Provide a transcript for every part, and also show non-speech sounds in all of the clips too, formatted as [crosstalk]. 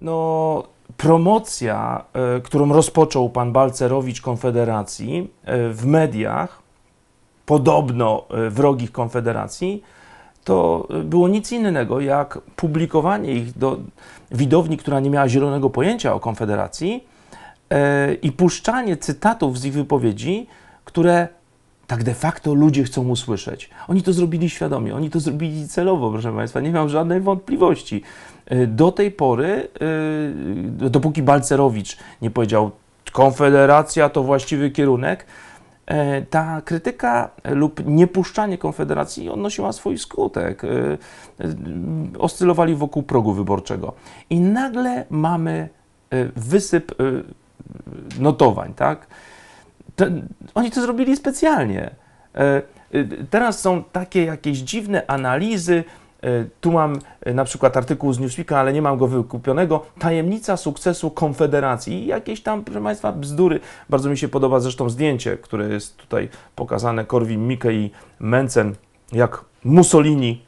no, promocja, e, którą rozpoczął pan Balcerowicz Konfederacji e, w mediach, podobno e, wrogich Konfederacji, to było nic innego jak publikowanie ich do widowni, która nie miała zielonego pojęcia o Konfederacji i puszczanie cytatów z ich wypowiedzi, które tak de facto ludzie chcą usłyszeć. Oni to zrobili świadomie, oni to zrobili celowo, proszę Państwa, nie mam żadnej wątpliwości. E, do tej pory, e, dopóki Balcerowicz nie powiedział, Konfederacja to właściwy kierunek, e, ta krytyka lub niepuszczanie Konfederacji odnosiła swój skutek. Oscylowali wokół progu wyborczego. I nagle mamy wysyp notowań, tak? To, oni to zrobili specjalnie. E, y, teraz są takie jakieś dziwne analizy. E, tu mam e, na przykład artykuł z Newsweeka, ale nie mam go wykupionego. Tajemnica sukcesu Konfederacji. I jakieś tam, proszę Państwa, bzdury. Bardzo mi się podoba zresztą zdjęcie, które jest tutaj pokazane. Korwin Mikke i Mencen, jak Mussolini.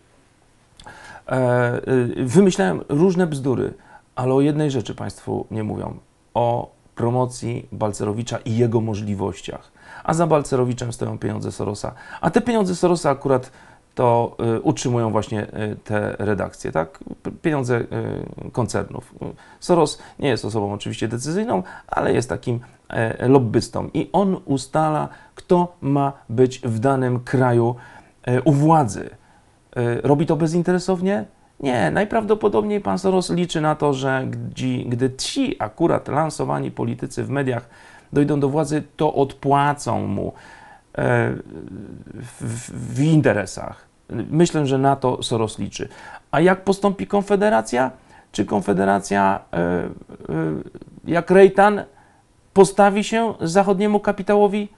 Y, wymyślałem różne bzdury, ale o jednej rzeczy Państwu nie mówią. O promocji Balcerowicza i jego możliwościach. A za Balcerowiczem stoją pieniądze Sorosa. A te pieniądze Sorosa akurat to y, utrzymują właśnie y, te redakcje, tak? Pieniądze y, koncernów. Soros nie jest osobą oczywiście decyzyjną, ale jest takim e, lobbystą i on ustala, kto ma być w danym kraju e, u władzy. E, robi to bezinteresownie, nie, najprawdopodobniej pan Soros liczy na to, że gdy, gdy ci akurat lansowani politycy w mediach dojdą do władzy, to odpłacą mu e, w, w interesach. Myślę, że na to Soros liczy. A jak postąpi Konfederacja? Czy Konfederacja, e, e, jak Rejtan, postawi się zachodniemu kapitałowi?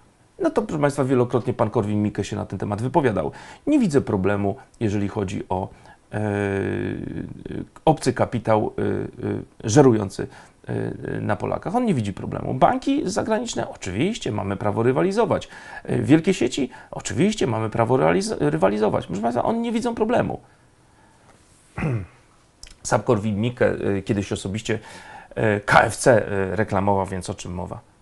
No to, proszę Państwa, wielokrotnie pan Korwin-Mikke się na ten temat wypowiadał. Nie widzę problemu, jeżeli chodzi o E, e, obcy kapitał e, żerujący na Polakach. On nie widzi problemu. Banki zagraniczne, oczywiście, mamy prawo rywalizować. Wielkie sieci, oczywiście, mamy prawo rywalizować. Proszę Państwa, oni nie widzą problemu. [clears throat] sabkor korwin kiedyś osobiście KFC reklamował, więc o czym mowa.